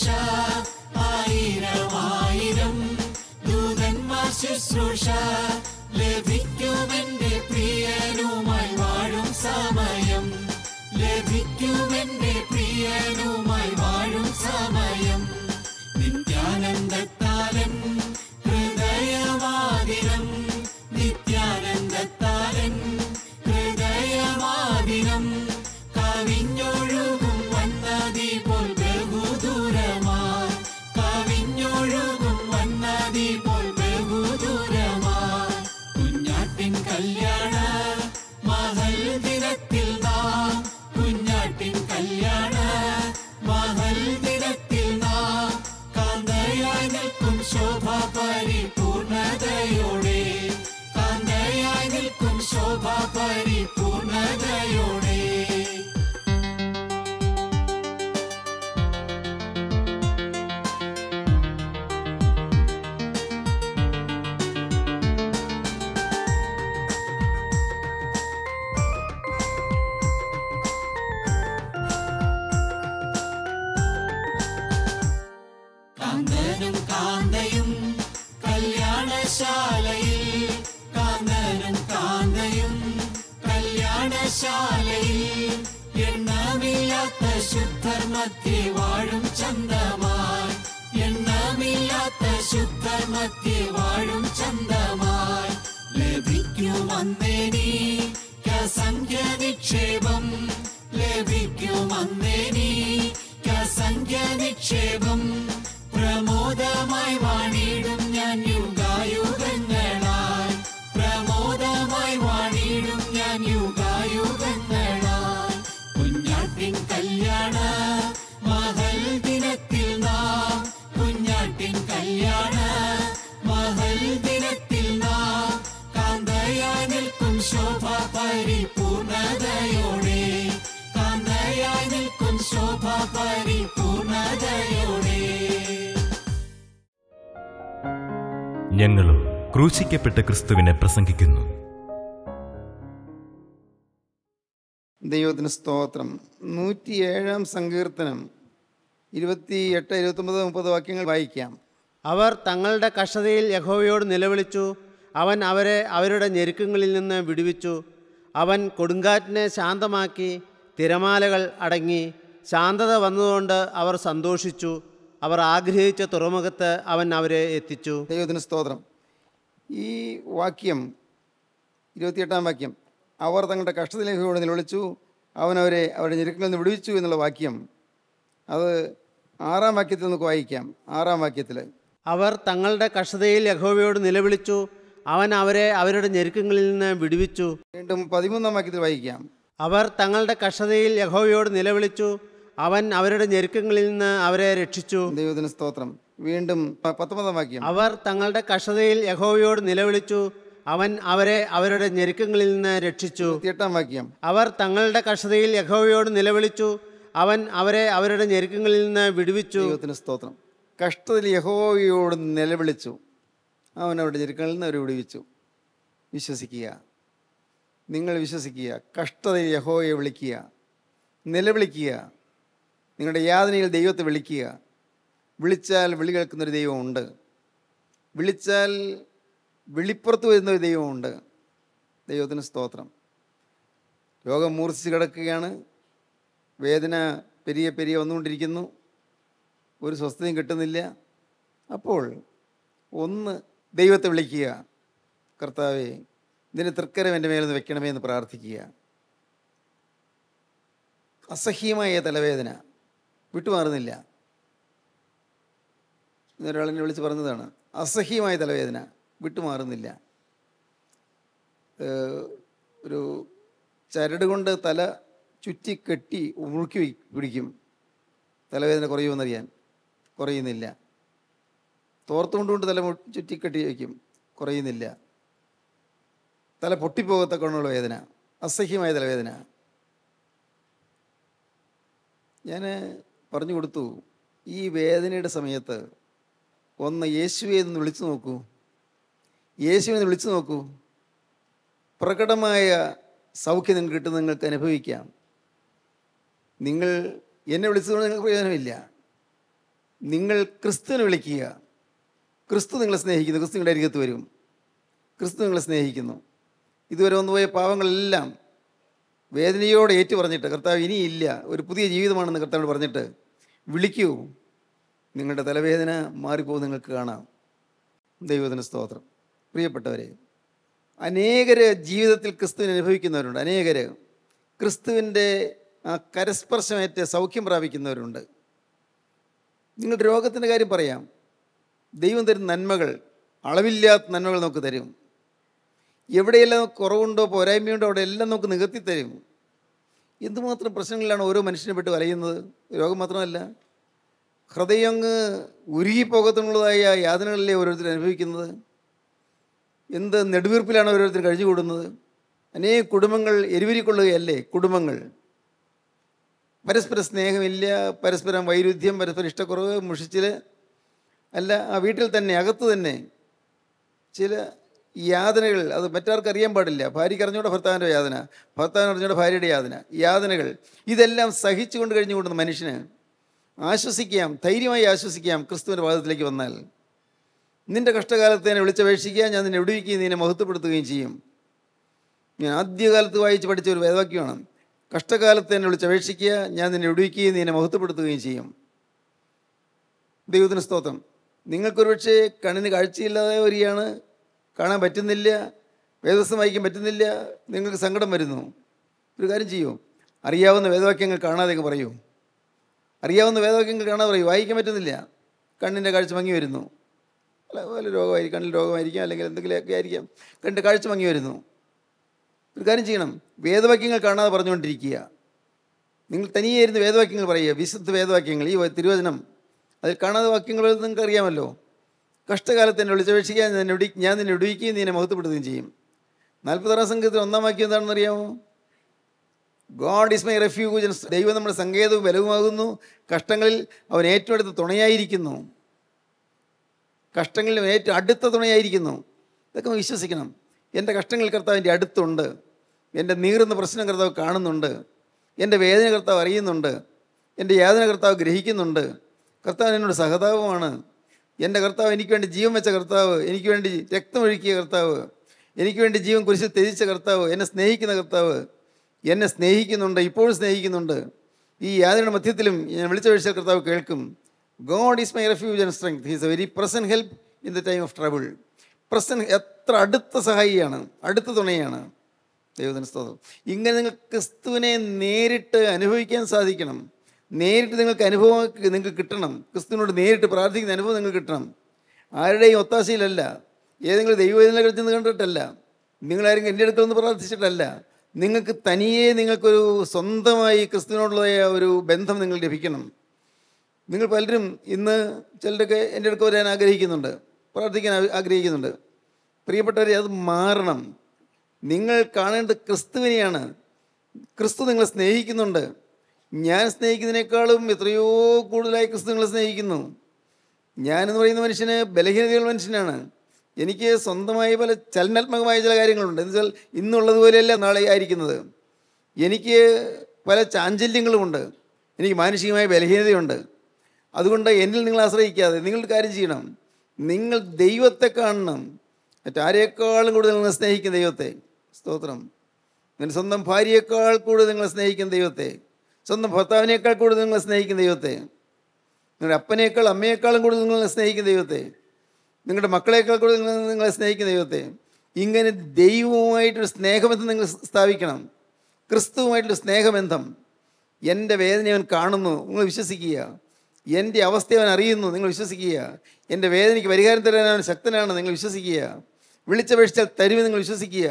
ശുശ്രൂഷ ആയിരമായിരം ദൂതന്മാർ ശുശ്രൂഷ വിശുദ്ധ മധ്യ ചന്തമായി ലഭിക്കും അന്നേ നീ സംഖ്യ നിക്ഷേപം ലഭിക്കും അന്നേ നീ സംഖ്യ നിക്ഷേപം പ്രമോദമായി വാണിടും ഞങ്ങളും ക്രൂശിക്കപ്പെട്ട ക്രിസ്തുവിനെ പ്രസംഗിക്കുന്നു ദൈവത്തിന് സ്തോത്രം നൂറ്റിയേഴാം സങ്കീർത്തനം ഇരുപത്തി എട്ട് ഇരുപത്തൊമ്പത് മുപ്പത് വാക്യങ്ങൾ വായിക്കാം അവർ തങ്ങളുടെ കഷ്ടതയിൽ യഹോവയോട് നിലവിളിച്ചു അവൻ അവരെ അവരുടെ ഞെരുക്കങ്ങളിൽ നിന്ന് വിടുവിച്ചു അവൻ കൊടുങ്കാറ്റിനെ ശാന്തമാക്കി തിരമാലകൾ അടങ്ങി ശാന്തത വന്നതുകൊണ്ട് അവർ സന്തോഷിച്ചു അവർ ആഗ്രഹിച്ച തുറമുഖത്ത് അവൻ അവരെ എത്തിച്ചു ദൈവത്തിന് സ്തോത്രം ഈ വാക്യം ഇരുപത്തിയെട്ടാം വാക്യം അവർ തങ്ങളുടെ കഷ്ടത്തിലേഖയോട് നിലവിളിച്ചു അവൻ അവരെ അവരുടെ ഞെരുക്കങ്ങളിൽ നിന്ന് വിടുവിച്ചു എന്നുള്ള വാക്യം അത് ആറാം വാക്യത്തിൽ നമുക്ക് വായിക്കാം ആറാം വാക്യത്തിൽ അവർ തങ്ങളുടെ കഷ്ടതയിൽ യഹോവയോട് നിലവിളിച്ചു അവൻ അവരെ അവരുടെ ഞെരുക്കങ്ങളിൽ നിന്ന് വിടുവിച്ചു വീണ്ടും പതിമൂന്നാം വാക്യത്തിൽ വായിക്കാം അവർ തങ്ങളുടെ കഷ്ടതയിൽ യഹോവയോട് നിലവിളിച്ചു അവൻ അവരുടെ ഞെരുക്കങ്ങളിൽ നിന്ന് അവരെ രക്ഷിച്ചു ദൈവത്തിന് സ്തോത്രം വീണ്ടും പത്തൊമ്പതാം വാക്യം അവർ തങ്ങളുടെ കഷതയിൽ യഹോവയോട് നിലവിളിച്ചു അവൻ അവരെ അവരുടെ ഞെരുക്കങ്ങളിൽ നിന്ന് രക്ഷിച്ചു എട്ടാം വാക്യം അവർ തങ്ങളുടെ കഷതയിൽ യഹോവയോട് നിലവിളിച്ചു അവൻ അവരെ അവരുടെ ഞെരുക്കങ്ങളിൽ നിന്ന് വിടുവിച്ചു ദൈവത്തിന് സ്തോത്രം കഷ്ടത്തിൽ യഹോവയോട് നിലവിളിച്ചു അവൻ അവരുടെ ഞെരുക്കങ്ങളിൽ നിന്ന് അവർ വിടുവിച്ചു വിശ്വസിക്കുക നിങ്ങൾ വിശ്വസിക്കുക കഷ്ടതയിൽ യഹോയെ വിളിക്കുക നിലവിളിക്കുക നിങ്ങളുടെ യാതനയിൽ ദൈവത്തെ വിളിക്കുക വിളിച്ചാൽ വിളി കേൾക്കുന്നൊരു ദൈവമുണ്ട് വിളിച്ചാൽ വിളിപ്പുറത്ത് വരുന്നൊരു ദൈവമുണ്ട് ദൈവത്തിന് സ്തോത്രം രോഗം മൂർച്ഛിച്ച് കിടക്കുകയാണ് വേദന പെരിയ പെരിയ വന്നുകൊണ്ടിരിക്കുന്നു ഒരു സ്വസ്ഥതയും കിട്ടുന്നില്ല അപ്പോൾ ഒന്ന് ദൈവത്തെ വിളിക്കുക കർത്താവെ ഇതിൻ്റെ തൃക്കരം എൻ്റെ മേലൊന്ന് വെക്കണമേ എന്ന് പ്രാർത്ഥിക്കുക അസഹ്യമായ തലവേദന വിട്ടുമാറുന്നില്ല ഒരാളെന്നെ വിളിച്ച് പറഞ്ഞതാണ് അസഹ്യമായ തലവേദന വിട്ടുമാറുന്നില്ല ഒരു ചരട് കൊണ്ട് തല ചുറ്റി കെട്ടി ഉറുക്കി പിടിക്കും തലവേദന കുറയുമെന്നറിയാൻ കുറയുന്നില്ല തോർത്തുകൊണ്ടുകൊണ്ട് തല ചുറ്റി കെട്ടി വയ്ക്കും കുറയുന്നില്ല തല പൊട്ടിപ്പോകത്തക്കണമുള്ള വേദന അസഹ്യമായ തലവേദന ഞാൻ പറഞ്ഞു കൊടുത്തു ഈ വേദനയുടെ സമയത്ത് ഒന്ന് യേശുവെ എന്ന് വിളിച്ചു നോക്കൂ യേശുവിനെ വിളിച്ചു നോക്കൂ പ്രകടമായ സൗഖ്യം നിങ്ങൾക്ക് കിട്ടും നിങ്ങൾക്ക് അനുഭവിക്കാം നിങ്ങൾ എന്നെ വിളിച്ചതുകൊണ്ട് നിങ്ങൾക്ക് പ്രയോജനമില്ല നിങ്ങൾ ക്രിസ്തുവിനെ വിളിക്കുക ക്രിസ്തു നിങ്ങളെ സ്നേഹിക്കുന്നു ക്രിസ്തു നിങ്ങളുടെ അരികത്ത് വരും ക്രിസ്തു നിങ്ങളെ സ്നേഹിക്കുന്നു ഇതുവരെ വന്നുപോയ പാവങ്ങളെല്ലാം വേദനയോടെ ഏറ്റു പറഞ്ഞിട്ട് കർത്താവ് ഇനിയില്ല ഒരു പുതിയ ജീവിതമാണെന്ന് കർത്താവ് പറഞ്ഞിട്ട് വിളിക്കൂ നിങ്ങളുടെ തലവേദന മാറിപ്പോ നിങ്ങൾക്ക് കാണാം ദൈവത്തിന് സ്തോത്രം പ്രിയപ്പെട്ടവരെ അനേകർ ജീവിതത്തിൽ ക്രിസ്തുവിനെ അനുഭവിക്കുന്നവരുണ്ട് അനേകർ ക്രിസ്തുവിൻ്റെ കരസ്പർശമേറ്റ സൗഖ്യം പ്രാപിക്കുന്നവരുണ്ട് നിങ്ങളുടെ രോഗത്തിൻ്റെ കാര്യം പറയാം ദൈവം തരുന്ന നന്മകൾ അളവില്ലാത്ത നന്മകൾ നമുക്ക് തരും എവിടെയെല്ലാം കുറവുണ്ടോ പോരായ്മയുണ്ടോ അവിടെ എല്ലാം നമുക്ക് നികത്തി തരും എന്തുമാത്രം പ്രശ്നങ്ങളിലാണ് ഓരോ മനുഷ്യനെ പെട്ട് വലയുന്നത് രോഗം മാത്രമല്ല ഹൃദയം അങ്ങ് ഉരുകിപ്പോകത്തുള്ളതായ യാതനകളല്ലേ ഓരോരുത്തർ അനുഭവിക്കുന്നത് എന്ത് നെടുവീർപ്പിലാണ് ഓരോരുത്തർ കൂടുന്നത് അനേക കുടുംബങ്ങൾ എരിവിരിക്കൊള്ളുകയല്ലേ കുടുംബങ്ങൾ പരസ്പര സ്നേഹമില്ല പരസ്പരം വൈരുദ്ധ്യം പരസ്പരം ഇഷ്ടക്കുറവ് മുഷിച്ചിൽ അല്ല ആ വീട്ടിൽ തന്നെ അകത്ത് തന്നെ ചില ഈ യാതനകൾ അത് മറ്റാർക്ക് അറിയാൻ പാടില്ല ഭാര്യയ്ക്ക് അറിഞ്ഞൂടെ ഭർത്താവിൻ്റെ യാതന ഭർത്താവിന് അറിഞ്ഞൂടെ ഭാര്യയുടെ യാതന യാതനകൾ ഇതെല്ലാം സഹിച്ചുകൊണ്ട് കൊണ്ട് കഴിഞ്ഞു മനുഷ്യന് ആശ്വസിക്കാം ധൈര്യമായി ആശ്വസിക്കാം ക്രിസ്തുവിൻ്റെ പാദത്തിലേക്ക് വന്നാൽ നിൻ്റെ കഷ്ടകാലത്ത് എന്നെ വിളിച്ചപേക്ഷിക്കുക ഞാൻ നിന്നെ വിടുവിക്കുകയും നിന്നെ മഹത്വപ്പെടുത്തുകയും ചെയ്യും ഞാൻ ആദ്യകാലത്ത് വായിച്ച് പഠിച്ച ഒരു വേദവാക്യമാണ് കഷ്ടകാലത്ത് എന്നെ വിളിച്ചപേക്ഷിക്കുക ഞാൻ നിന്നെ വിടുവിക്കുകയും നിന്നെ മഹത്വപ്പെടുത്തുകയും ചെയ്യും ദൈവത്തിന് സ്തോത്രം നിങ്ങൾക്കൊരു പക്ഷേ കണ്ണിന് കാഴ്ചയില്ലാതെ വരികയാണ് കാണാൻ പറ്റുന്നില്ല വേദവസ്തം വായിക്കാൻ പറ്റുന്നില്ല നിങ്ങൾക്ക് സങ്കടം വരുന്നു ഒരു കാര്യം ചെയ്യൂ അറിയാവുന്ന വേദവാക്യങ്ങൾ കാണാതെ പറയൂ അറിയാവുന്ന വേദവാക്യങ്ങൾ കാണാതെ പറയൂ വായിക്കാൻ പറ്റുന്നില്ല കണ്ണിൻ്റെ കാഴ്ച ഭംഗി വരുന്നു അല്ല വല്ല രോഗമായിരിക്കും കണ്ണിൽ രോഗമായിരിക്കും അല്ലെങ്കിൽ എന്തെങ്കിലുമൊക്കെ ആയിരിക്കാം കണ്ണിൻ്റെ കാഴ്ച ഭംഗി വരുന്നു ഒരു കാര്യം ചെയ്യണം വേദവാക്യങ്ങൾ കാണാതെ പറഞ്ഞുകൊണ്ടിരിക്കുക നിങ്ങൾ തനിയെ ഇരുന്ന് വേദവാക്യങ്ങൾ പറയുക വിശുദ്ധ വേദവാക്യങ്ങൾ ഈ തിരുവചനം അതിൽ കാണാതെ വാക്യങ്ങൾ നിങ്ങൾക്ക് അറിയാമല്ലോ കഷ്ടകാലത്ത് എന്നെ വിളിച്ചപേക്ഷിക്കാൻ നിന്നെ ഞാൻ നിന്നെ ഇടിക്കുകയും നിന്നെ മുഖത്തുപെടുത്തുകയും ചെയ്യും നാൽപ്പത്താറാം സംഘത്തിൽ ഒന്നാം വാക്യം എന്താണെന്ന് അറിയാമോ ഗോഡ് ഈസ് മൈ റെഫ്യൂജൻ ദൈവം നമ്മുടെ സങ്കേതവും ബലവുമാകുന്നു കഷ്ടങ്ങളിൽ അവൻ ഏറ്റവും അടുത്ത തുണയായിരിക്കുന്നു കഷ്ടങ്ങളിൽ ഏറ്റവും അടുത്ത തുണയായിരിക്കുന്നു ഇതൊക്കെ വിശ്വസിക്കണം എൻ്റെ കഷ്ടങ്ങൾ എൻ്റെ അടുത്തുണ്ട് എൻ്റെ നീറുന്ന പ്രശ്നം കർത്താവ് കാണുന്നുണ്ട് എൻ്റെ വേദന കർത്താവ് അറിയുന്നുണ്ട് എൻ്റെ യാതന കർത്താവ് ഗ്രഹിക്കുന്നുണ്ട് കർത്താവ് എന്നോട് സഹതാപമാണ് എൻ്റെ കർത്താവ് എനിക്ക് വേണ്ടി ജീവൻ വെച്ച കർത്താവ് എനിക്ക് വേണ്ടി രക്തമൊഴുക്കിയ കർത്താവ് എനിക്ക് വേണ്ടി ജീവൻ കുറിച്ച് ത്യജിച്ച കർത്താവ് എന്നെ സ്നേഹിക്കുന്ന കർത്താവ് എന്നെ സ്നേഹിക്കുന്നുണ്ട് ഇപ്പോഴും സ്നേഹിക്കുന്നുണ്ട് ഈ യാതൊരു മധ്യത്തിലും ഞാൻ വിളിച്ചപേക്ഷിച്ച കർത്താവ് കേൾക്കും God is my refuge and strength he's a very present help in the time of trouble present എത്ര അടുത്ത സഹായിയാണ് അടുത്ത തുണയാണ് ദൈവത്തിന് സ്തോത്രം ഇങ്ങനെ നിങ്ങൾ ക്രിസ്തുവിനെ നേരിട്ട് അനുഭവിക്കാൻ സാധിക്കണം നേരിട്ട് നിങ്ങൾക്ക് അനുഭവം നിങ്ങൾക്ക് കിട്ടണം ക്രിസ്തുവിനോട് നേരിട്ട് പ്രാർത്ഥിക്കുന്ന അനുഭവം നിങ്ങൾക്ക് കിട്ടണം ആരുടെയും ഒത്താശയിലല്ല ഏതെങ്കിലും ദൈവവേദന കളിച്ചെന്ന് കണ്ടിട്ടല്ല നിങ്ങളാരും എൻ്റെ അടുത്ത് വന്ന് പ്രാർത്ഥിച്ചിട്ടല്ല നിങ്ങൾക്ക് തനിയെ നിങ്ങൾക്കൊരു സ്വന്തമായി ക്രിസ്തുവിനോടുള്ള ഒരു ബന്ധം നിങ്ങൾ ലഭിക്കണം നിങ്ങൾ പലരും ഇന്ന് ചിലരൊക്കെ എൻ്റെ അടുക്ക് വരാൻ ആഗ്രഹിക്കുന്നുണ്ട് പ്രാർത്ഥിക്കാൻ ആഗ്രഹിക്കുന്നുണ്ട് പ്രിയപ്പെട്ടവരെ അത് മാറണം നിങ്ങൾ കാണേണ്ടത് ക്രിസ്തുവിനെയാണ് ക്രിസ്തു നിങ്ങളെ സ്നേഹിക്കുന്നുണ്ട് ഞാൻ സ്നേഹിക്കുന്നതിനേക്കാളും എത്രയോ കൂടുതലായി ക്രിസ്തു സ്നേഹിക്കുന്നു ഞാനെന്ന് പറയുന്ന മനുഷ്യന് ബലഹീനതയുള്ള മനുഷ്യനാണ് എനിക്ക് സ്വന്തമായി പല ചലനാത്മകമായ ചില കാര്യങ്ങളുണ്ട് എന്ന് വെച്ചാൽ ഇന്നുള്ളതുപോലെയല്ല നാളെ ആയിരിക്കുന്നത് എനിക്ക് പല ചാഞ്ചല്യങ്ങളുമുണ്ട് എനിക്ക് മാനുഷികമായ ബലഹീനതയുണ്ട് അതുകൊണ്ട് എന്നിൽ നിങ്ങൾ ആശ്രയിക്കാതെ നിങ്ങൾ കാര്യം ചെയ്യണം നിങ്ങൾ ദൈവത്തെ കാണണം മറ്റാരേക്കാളും കൂടുതൽ നിങ്ങൾ സ്നേഹിക്കുന്ന ദൈവത്തെ സ്തോത്രം നിങ്ങൾ സ്വന്തം ഭാര്യയേക്കാൾ കൂടുതൽ നിങ്ങൾ സ്നേഹിക്കുന്ന ദൈവത്തെ സ്വന്തം ഭർത്താവിനേക്കാൾ കൂടുതൽ നിങ്ങൾ സ്നേഹിക്കുന്ന ദൈവത്തെ നിങ്ങളുടെ അപ്പനേക്കാൾ അമ്മയേക്കാളും കൂടുതൽ നിങ്ങൾ സ്നേഹിക്കുന്ന ദൈവത്തെ നിങ്ങളുടെ മക്കളേക്കാൾ കൂടുതൽ നിങ്ങൾ നിങ്ങളെ സ്നേഹിക്കുന്ന ദൈവത്തെ ഇങ്ങനെ ദൈവവുമായിട്ടൊരു സ്നേഹബന്ധം നിങ്ങൾ സ്ഥാപിക്കണം ക്രിസ്തുവുമായിട്ടൊരു സ്നേഹബന്ധം എൻ്റെ വേദന അവൻ കാണുന്നു നിങ്ങൾ വിശ്വസിക്കുക എൻ്റെ അവസ്ഥ അവൻ അറിയുന്നു നിങ്ങൾ വിശ്വസിക്കുക എൻ്റെ വേദനയ്ക്ക് പരിഹാരം തരാൻ അവൻ ശക്തനാണ് നിങ്ങൾ വിശ്വസിക്കുക വിളിച്ചപേക്ഷിച്ചാൽ തരുമെന്ന് നിങ്ങൾ വിശ്വസിക്കുക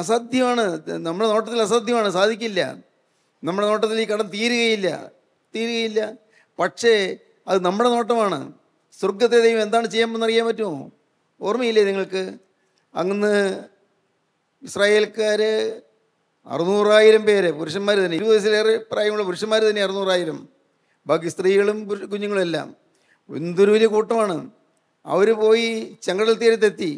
അസാധ്യമാണ് നമ്മുടെ നോട്ടത്തിൽ അസാധ്യമാണ് സാധിക്കില്ല നമ്മുടെ നോട്ടത്തിൽ ഈ കടം തീരുകയില്ല തീരുകയില്ല പക്ഷേ അത് നമ്മുടെ നോട്ടമാണ് സ്വർഗത്തെ ദൈവം എന്താണ് ചെയ്യാമെന്ന് അറിയാൻ പറ്റുമോ ഓർമ്മയില്ലേ നിങ്ങൾക്ക് അങ്ങ് ഇസ്രായേൽക്കാർ അറുന്നൂറായിരം പേര് പുരുഷന്മാർ തന്നെ ഇരുപത് വയസ്സിലേറെ പ്രായമുള്ള പുരുഷന്മാർ തന്നെ അറുന്നൂറായിരം ബാക്കി സ്ത്രീകളും കുഞ്ഞുങ്ങളും എല്ലാം എന്തൊരു വലിയ കൂട്ടമാണ് അവർ പോയി ചെങ്കടൽ തീരത്തെത്തി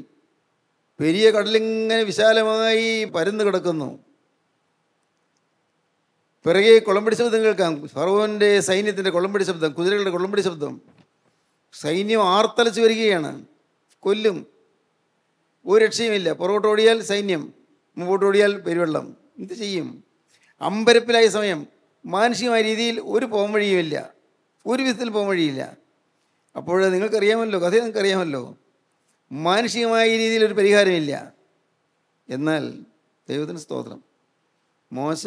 പെരിയ കടലിങ്ങനെ വിശാലമായി പരന്നു കിടക്കുന്നു പിറകെ കുളമ്പടി ശബ്ദം കേൾക്കാം ഫറോവിൻ്റെ സൈന്യത്തിൻ്റെ കുളമ്പടി ശബ്ദം കുതിരകളുടെ കുളമ്പടി ശബ്ദം സൈന്യം ആർത്തലച്ച് വരികയാണ് കൊല്ലും ഒരു രക്ഷയുമില്ല പുറകോട്ട് ഓടിയാൽ സൈന്യം മുമ്പോട്ട് ഓടിയാൽ പെരുവെള്ളം എന്ത് ചെയ്യും അമ്പരപ്പിലായ സമയം മാനുഷികമായ രീതിയിൽ ഒരു വഴിയുമില്ല ഒരു വിധത്തിൽ വഴിയില്ല അപ്പോൾ നിങ്ങൾക്കറിയാമല്ലോ കഥ നിങ്ങൾക്കറിയാമല്ലോ മാനുഷികമായ രീതിയിൽ ഒരു പരിഹാരമില്ല എന്നാൽ ദൈവത്തിന് സ്തോത്രം മോശ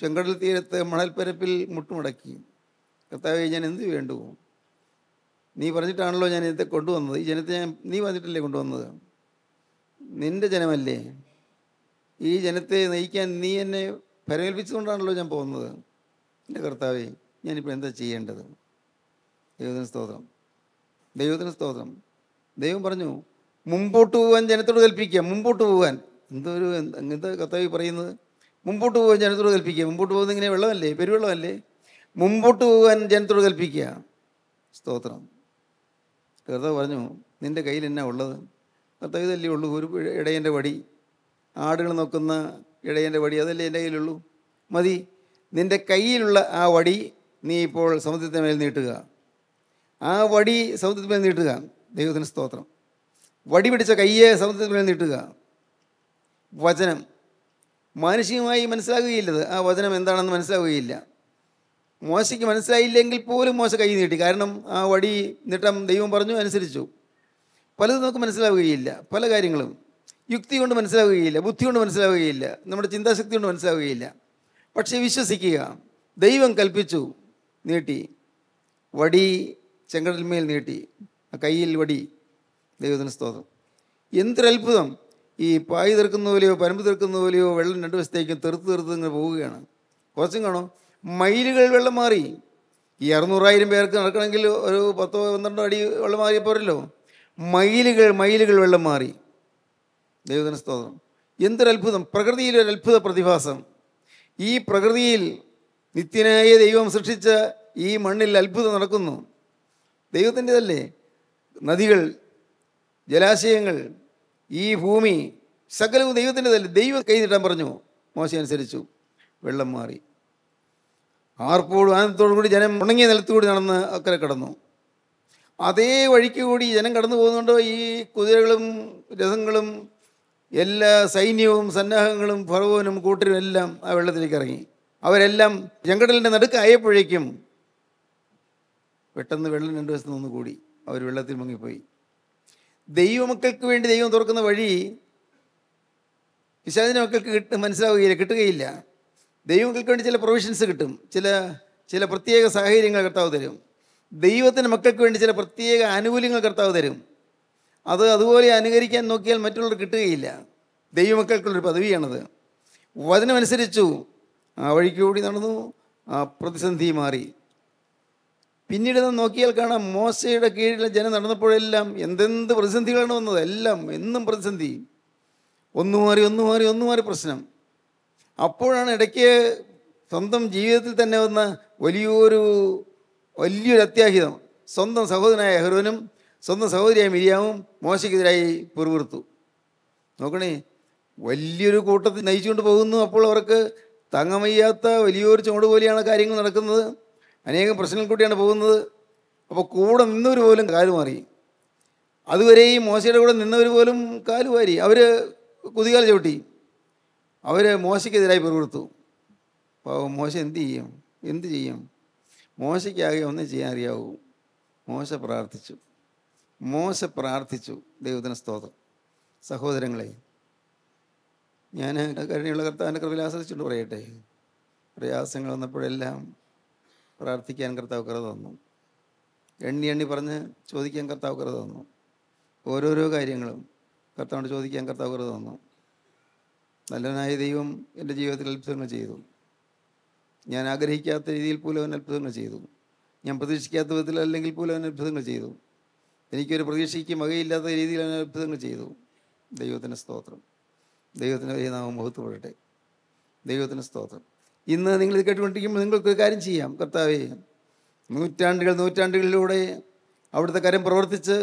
ചെങ്കടൽ തീരത്ത് മണൽപ്പരപ്പിൽ മുട്ടുമടക്കി കർത്താവ് ഞാൻ എന്ത് വേണ്ടു നീ പറഞ്ഞിട്ടാണല്ലോ ഞാൻ ഇന്നത്തെ കൊണ്ടുവന്നത് ഈ ജനത്തെ ഞാൻ നീ പറഞ്ഞിട്ടല്ലേ കൊണ്ടുവന്നത് നിൻ്റെ ജനമല്ലേ ഈ ജനത്തെ നയിക്കാൻ നീ എന്നെ പരമേൽപ്പിച്ചുകൊണ്ടാണല്ലോ ഞാൻ പോകുന്നത് എൻ്റെ കർത്താവെ ഞാനിപ്പോൾ എന്താ ചെയ്യേണ്ടത് ദൈവത്തിന് സ്തോത്രം ദൈവത്തിന് സ്തോത്രം ദൈവം പറഞ്ഞു മുമ്പോട്ട് പോകാൻ ജനത്തോട് കൽപ്പിക്കുക മുമ്പോട്ട് പോകാൻ എന്തൊരു എന്താ കർത്താവ് പറയുന്നത് മുമ്പോട്ട് പോകാൻ ജനത്തോട് കൽപ്പിക്കുക മുമ്പോട്ട് പോകുന്ന ഇങ്ങനെ വെള്ളമല്ലേ പെരുവെള്ളമല്ലേ മുമ്പോട്ട് പോകാൻ ജനത്തോട് കൽപ്പിക്കുക സ്തോത്രം കർത്താവ് പറഞ്ഞു നിൻ്റെ കയ്യിൽ എന്നാ ഉള്ളത് കർത്താവ് ഇതല്ലേ ഉള്ളൂ ഒരു ഇടയൻ്റെ വടി ആടുകൾ നോക്കുന്ന ഇടയൻ്റെ വടി അതല്ലേ എൻ്റെ കയ്യിലുള്ളൂ മതി നിൻ്റെ കയ്യിലുള്ള ആ വടി നീ ഇപ്പോൾ സമുദ്രത്തിന് മേൽ നീട്ടുക ആ വടി സമുദ്രത്തിന് മേൽ നീട്ടുക ദൈവത്തിന് സ്തോത്രം വടി പിടിച്ച കയ്യെ സമുദ്രത്തിന് മേൽ നീട്ടുക വചനം മാനുഷികമായി മനസ്സിലാകുകയില്ലത് ആ വചനം എന്താണെന്ന് മനസ്സിലാവുകയില്ല മോശയ്ക്ക് മനസ്സിലായില്ലെങ്കിൽ പോലും മോശ കൈ നീട്ടി കാരണം ആ വടി നിട്ടം ദൈവം പറഞ്ഞു അനുസരിച്ചു പലതും നമുക്ക് മനസ്സിലാവുകയില്ല പല കാര്യങ്ങളും യുക്തി കൊണ്ട് മനസ്സിലാവുകയില്ല ബുദ്ധി കൊണ്ട് മനസ്സിലാവുകയില്ല നമ്മുടെ ചിന്താശക്തി കൊണ്ട് മനസ്സിലാവുകയില്ല പക്ഷേ വിശ്വസിക്കുക ദൈവം കൽപ്പിച്ചു നീട്ടി വടി ചെങ്കടൽമേൽ നീട്ടി ആ കയ്യിൽ വടി ദൈവത്തിന് സ്തോത്രം എന്തൊരത്ഭുതം ഈ പായ് തീർക്കുന്ന പോലെയോ പരമ്പ് തീർക്കുന്ന പോലെയോ വെള്ളം രണ്ട് വശത്തേക്കും തെറുത്ത് തീർത്ത് ഇങ്ങനെ പോവുകയാണ് കുറച്ചും കാണോ മൈലുകൾ വെള്ളം മാറി ഈ അറുന്നൂറായിരം പേർക്ക് നടക്കണമെങ്കിൽ ഒരു പത്തോ പന്ത്രണ്ടോ അടി വെള്ളം മാറിയപ്പോരല്ലോ മൈലുകൾ മൈലുകൾ വെള്ളം മാറി ദൈവദിന സ്തോത്രം എന്തൊരത്ഭുതം പ്രകൃതിയിൽ പ്രകൃതിയിലെ ഒരു അത്ഭുത പ്രതിഭാസം ഈ പ്രകൃതിയിൽ നിത്യനായ ദൈവം സൃഷ്ടിച്ച ഈ മണ്ണിൽ അത്ഭുതം നടക്കുന്നു ദൈവത്തിൻ്റെതല്ലേ നദികൾ ജലാശയങ്ങൾ ഈ ഭൂമി സകലവും ദൈവത്തിൻ്റെ തന്നെ ദൈവം കൈ നീട്ടാൻ പറഞ്ഞു മോശം അനുസരിച്ചു വെള്ളം മാറി ആർപ്പോഴും ആനന്ദത്തോടു കൂടി ജനം ഉണങ്ങിയ നിലത്തുകൂടി നടന്ന് അക്കരെ കടന്നു അതേ വഴിക്ക് കൂടി ജനം കടന്നു പോകുന്നുണ്ട് ഈ കുതിരകളും രഥങ്ങളും എല്ലാ സൈന്യവും സന്നാഹങ്ങളും ഭഗവനും കൂട്ടരും എല്ലാം ആ വെള്ളത്തിലേക്ക് ഇറങ്ങി അവരെല്ലാം ചെങ്കടലിൻ്റെ നടുക്ക് ആയപ്പോഴേക്കും പെട്ടെന്ന് വെള്ളം രണ്ടു വശത്ത് നിന്ന് കൂടി അവർ വെള്ളത്തിൽ മുങ്ങിപ്പോയി ദൈവമക്കൾക്ക് വേണ്ടി ദൈവം തുറക്കുന്ന വഴി പിശാചിൻ്റെ മക്കൾക്ക് കിട്ടും മനസ്സിലാവുകയില്ല കിട്ടുകയില്ല ദൈവങ്ങൾക്ക് വേണ്ടി ചില പ്രൊവിഷൻസ് കിട്ടും ചില ചില പ്രത്യേക സാഹചര്യങ്ങൾ കർത്താവ് തരും ദൈവത്തിൻ്റെ മക്കൾക്ക് വേണ്ടി ചില പ്രത്യേക ആനുകൂല്യങ്ങൾ കർത്താവ് തരും അത് അതുപോലെ അനുകരിക്കാൻ നോക്കിയാൽ മറ്റുള്ളവർ കിട്ടുകയില്ല ദൈവമക്കൾക്കുള്ളൊരു പദവിയാണത് വചനമനുസരിച്ചു ആ വഴിക്കൂടി നടന്നു നടന്നു പ്രതിസന്ധി മാറി പിന്നീട് നാം നോക്കിയാൽ കാണാം മോശയുടെ കീഴിൽ ജനം നടന്നപ്പോഴെല്ലാം എന്തെന്ത് പ്രതിസന്ധികളാണ് വന്നത് എല്ലാം എന്നും പ്രതിസന്ധി ഒന്നു മാറി ഒന്നു മാറി ഒന്നു മാറി പ്രശ്നം അപ്പോഴാണ് ഇടയ്ക്ക് സ്വന്തം ജീവിതത്തിൽ തന്നെ വന്ന വലിയൊരു വലിയൊരു അത്യാഹിതം സ്വന്തം സഹോദരനായ അഹ്റോനും സ്വന്തം സഹോദരിയായ മിരിയാവും മോശയ്ക്കെതിരായി പിറുവിറുത്തു നോക്കണേ വലിയൊരു കൂട്ടത്തിൽ നയിച്ചുകൊണ്ട് പോകുന്നു അപ്പോൾ അവർക്ക് തങ്ങമയ്യാത്ത വലിയൊരു ചുമട് പോലെയാണ് കാര്യങ്ങൾ നടക്കുന്നത് അനേകം പ്രശ്നങ്ങൾ കൂട്ടിയാണ് പോകുന്നത് അപ്പോൾ കൂടെ നിന്നവർ പോലും കാലുമാറി ഈ മോശയുടെ കൂടെ നിന്നവർ പോലും കാലുവാരി അവർ കുതികാൽ ചവിട്ടി അവർ മോശയ്ക്കെതിരായി പെറുകൊടുത്തു അപ്പോൾ മോശ എന്ത് ചെയ്യും എന്ത് ചെയ്യും മോശയ്ക്കാകെ ഒന്നും ചെയ്യാൻ അറിയാവൂ മോശ പ്രാർത്ഥിച്ചു മോശ പ്രാർത്ഥിച്ചു ദൈവത്തിന് സ്തോത്രം സഹോദരങ്ങളെ ഞാൻ കഴിഞ്ഞുള്ള കർത്താവിൻ്റെ കൃപയിൽ ആസ്വദിച്ചുകൊണ്ട് പറയട്ടെ പ്രയാസങ്ങൾ വന്നപ്പോഴെല്ലാം പ്രാർത്ഥിക്കാൻ കർത്താവ് കൃത തന്നു എണ്ണി എണ്ണി പറഞ്ഞ് ചോദിക്കാൻ കർത്താവ് കൃത തന്നു ഓരോരോ കാര്യങ്ങളും കർത്താവിനോട് ചോദിക്കാൻ കർത്താവ് കൃത തന്നു നല്ലവനായ ദൈവം എൻ്റെ ജീവിതത്തിൽ അത്ഭുതങ്ങൾ ചെയ്തു ഞാൻ ആഗ്രഹിക്കാത്ത രീതിയിൽ പോലും അവൻ അത്ഭുതങ്ങൾ ചെയ്തു ഞാൻ പ്രതീക്ഷിക്കാത്ത വിധത്തിൽ അല്ലെങ്കിൽ പോലും അവൻ അത്ഭുതങ്ങൾ ചെയ്തു എനിക്കൊരു പ്രതീക്ഷയ്ക്ക് മകയില്ലാത്ത രീതിയിൽ അവൻ അത്ഭുതങ്ങൾ ചെയ്തു ദൈവത്തിൻ്റെ സ്തോത്രം ദൈവത്തിൻ്റെ നാമം മുഖത്ത് പെടട്ടെ ദൈവത്തിൻ്റെ സ്തോത്രം ഇന്ന് നിങ്ങൾ കേട്ടുകൊണ്ടിരിക്കുമ്പോൾ നിങ്ങൾക്ക് കാര്യം ചെയ്യാം കർത്താവേ നൂറ്റാണ്ടുകൾ നൂറ്റാണ്ടുകളിലൂടെ അവിടുത്തെ കാര്യം പ്രവർത്തിച്ച്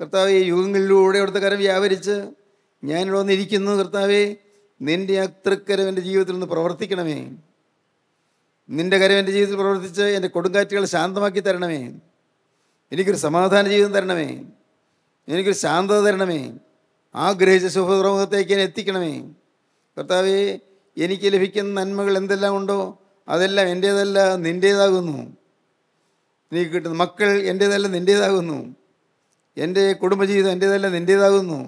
കർത്താവെ യുഗങ്ങളിലൂടെ അവിടുത്തെ കാര്യം വ്യാപരിച്ച് ഞാനിവിടെ വന്നിരിക്കുന്നു കർത്താവെ നിൻ്റെ അത്രക്കരം എൻ്റെ ജീവിതത്തിൽ നിന്ന് പ്രവർത്തിക്കണമേ നിൻ്റെ കരം എൻ്റെ ജീവിതത്തിൽ പ്രവർത്തിച്ച് എൻ്റെ കൊടുങ്കാറ്റുകൾ ശാന്തമാക്കി തരണമേ എനിക്കൊരു സമാധാന ജീവിതം തരണമേ എനിക്കൊരു ശാന്തത തരണമേ ആഗ്രഹിച്ച ശുഭദ്രോഹത്തേക്ക് എന്നെ എത്തിക്കണമേ കർത്താവേ എനിക്ക് ലഭിക്കുന്ന നന്മകൾ എന്തെല്ലാം ഉണ്ടോ അതെല്ലാം എൻ്റേതല്ല നിൻ്റേതാകുന്നു നീ കിട്ടുന്ന മക്കൾ എൻ്റേതല്ല നിൻ്റേതാകുന്നു എൻ്റെ കുടുംബജീവിതം എൻ്റേതല്ല നിൻ്റേതാകുന്നു